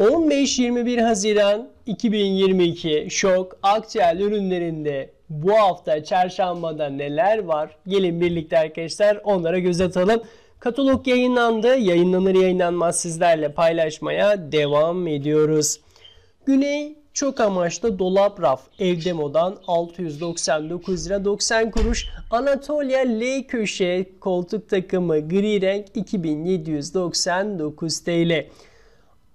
15-21 Haziran 2022 Şok Aktüel ürünlerinde bu hafta çarşambada neler var? Gelin birlikte arkadaşlar onlara göz atalım. Katalog yayınlandı. Yayınlanır yayınlanmaz sizlerle paylaşmaya devam ediyoruz. Güney çok amaçlı dolap raf evde modan 699 lira 90 kuruş. Anatolia L köşe koltuk takımı gri renk 2799 TL.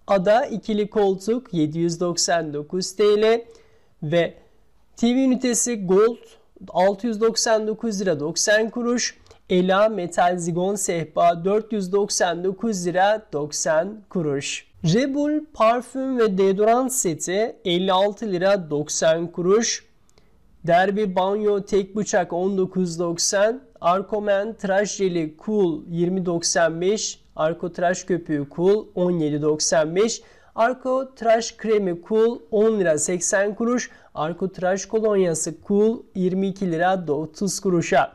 Ada ikili koltuk 799 TL ve TV ünitesi Gold 699 lira 90 kuruş. Ela metal zigon sehpa 499 lira 90 kuruş. Rebul parfüm ve deodorant seti 56 lira 90 kuruş. Derbi banyo tek bıçak 19.90. Arkomen tıraş jeli cool Arko tıraş köpüğü Cool 17.95. Arko tıraş kremi Cool 10 lira 80 kuruş. Arko tıraş kolonyası Cool 22 lira 30 kuruşa.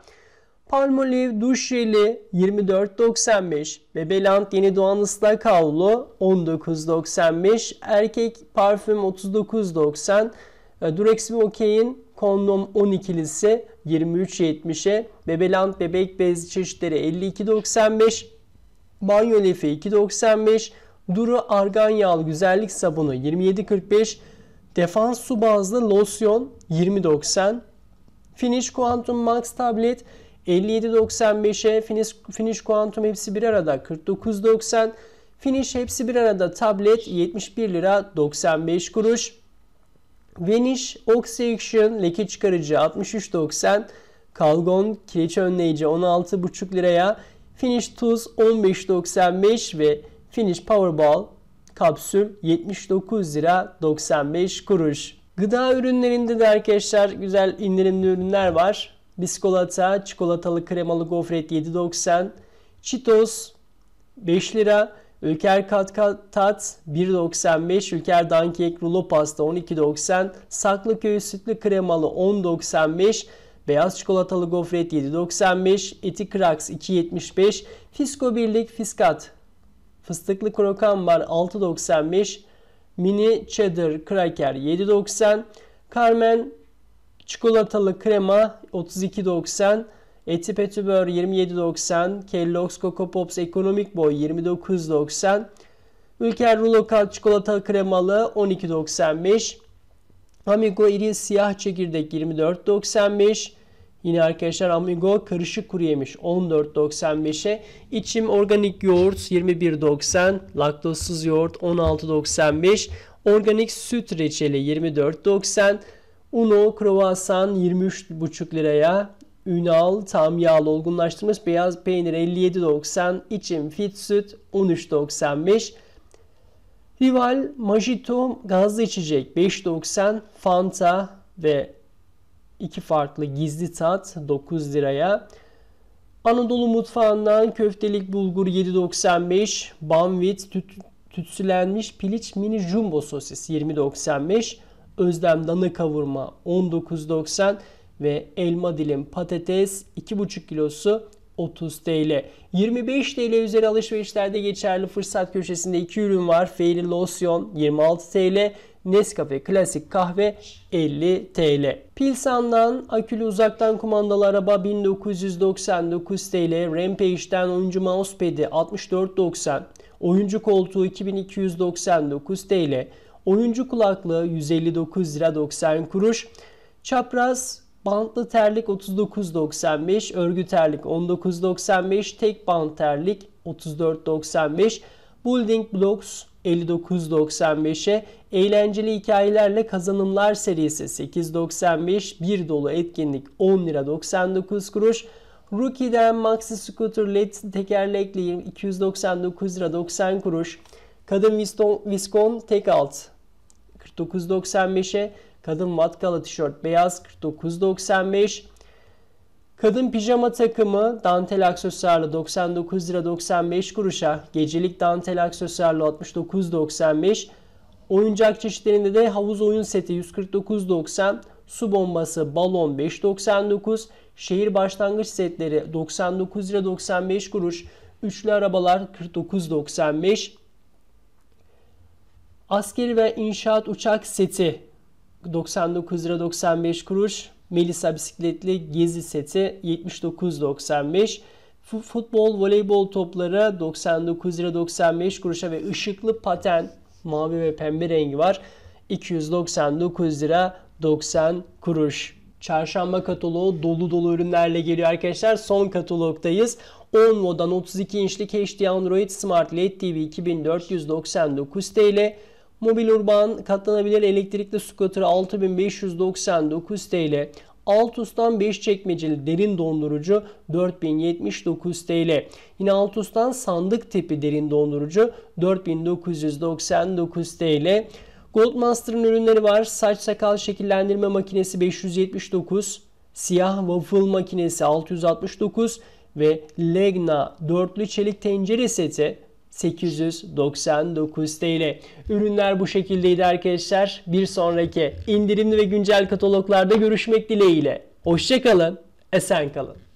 Palmolive duş jeli 24.95, Bebeland yeni doğan ıslak havlu 19.95, erkek parfüm 39.90, ee, Durex Okey'in kondom 12'lisi 23.70'e, Bebeland bebek bez çeşitleri 52.95, Banyo lifi 2.95, Duru argan yağlı güzellik sabunu 27.45, defans su bazlı losyon 20.90, Finish Quantum Max tablet 57.95'e, Finish, Finish Quantum hepsi bir arada 49.90, Finish hepsi bir arada tablet 71 lira 95 kuruş. Vanish Oxidation leke çıkarıcı 63.90, Kalgon kireç önleyici 16.5 liraya, Finish Tuz 15.95 ve Finish Powerball kapsül 79 lira 95 kuruş. Gıda ürünlerinde de arkadaşlar güzel indirimli ürünler var. Biskolata, çikolatalı kremalı gofret 7.90, Cheetos 5 lira, Ülker kat kat tat 1.95, Ülker dankek rulo pasta 12.90, saklı köy sütlü kremalı 10.95, Beyaz çikolatalı gofret 7.95, Eti Kraks 2.75, Fisko Birlik Fiskat fıstıklı krokan bar 6.95, mini cheddar kraker 7.90, Carmen çikolatalı krema 32.90, Eti Petibör 27.90, Kellogg's Coco Pops ekonomik boy 29.90, Ülker Rulo Kalt çikolatalı kremalı 12.95, Amigo iri siyah çekirdek 24.95. Yine arkadaşlar Amigo karışık kuru yemiş 14.95'e. İçim organik yoğurt 21.90. Laktozsuz yoğurt 16.95. Organik süt reçeli 24.90. Uno kruvasan 23,5 liraya. Ünal tam yağlı olgunlaştırılmış beyaz peynir 57.90. İçim fit süt 13.95. Rival, Mojito, gazlı içecek 5.90, Fanta ve iki farklı gizli tat 9 liraya. Anadolu mutfağından köftelik bulgur 7.95, banvit, tüt, tütsülenmiş piliç mini jumbo sosis 20.95, özlem dana kavurma 19.90 ve elma dilim patates 2,5 kilosu 30 TL. 25 TL üzeri alışverişlerde geçerli fırsat köşesinde 2 ürün var. Fairy lotion, 26 TL. Nescafe klasik kahve 50 TL. Pilsan'dan akülü uzaktan kumandalı araba 1999 TL. Rampage'den oyuncu mousepad'i 64.90. Oyuncu koltuğu 2299 TL. Oyuncu kulaklığı 159 lira 90 kuruş. Çapraz Bantlı terlik 39.95, örgü terlik 19.95, tek bant terlik 34.95, Building Blocks 59.95'e, eğlenceli hikayelerle kazanımlar serisi 8.95, bir dolu etkinlik 10 lira 99 kuruş, Rookie'den Maxi Scooter LED tekerlekli 299 lira 90 kuruş, Kadın Viscon tek alt 49.95'e, Kadın matkalı tişört beyaz 49.95. Kadın pijama takımı dantel aksesuarlı 99 lira 95 kuruşa, gecelik dantel aksesuarlı 69.95. Oyuncak çeşitlerinde de havuz oyun seti 149.90, su bombası balon 5.99, şehir başlangıç setleri 99 lira 95 kuruş, üçlü arabalar 49.95. Askeri ve inşaat uçak seti 99 lira 95 kuruş. Melisa bisikletli gezi seti 79.95. Futbol, voleybol topları 99 lira 95 kuruşa ve ışıklı paten mavi ve pembe rengi var. 299 lira 90 kuruş. Çarşamba kataloğu dolu dolu ürünlerle geliyor arkadaşlar. Son katalogdayız. 10 modan 32 inçlik HD Android Smart LED TV 2499 TL. Mobil Urban katlanabilir elektrikli skuter 6599 TL. Altus'tan 5 çekmeceli derin dondurucu 4079 TL. Yine Altus'tan sandık tipi derin dondurucu 4999 TL. Goldmaster'ın ürünleri var. Saç sakal şekillendirme makinesi 579, siyah waffle makinesi 669 ve Legna dörtlü çelik tencere seti 899 TL. Ürünler bu şekildeydi arkadaşlar. Bir sonraki indirimli ve güncel kataloglarda görüşmek dileğiyle. Hoşçakalın, esen kalın.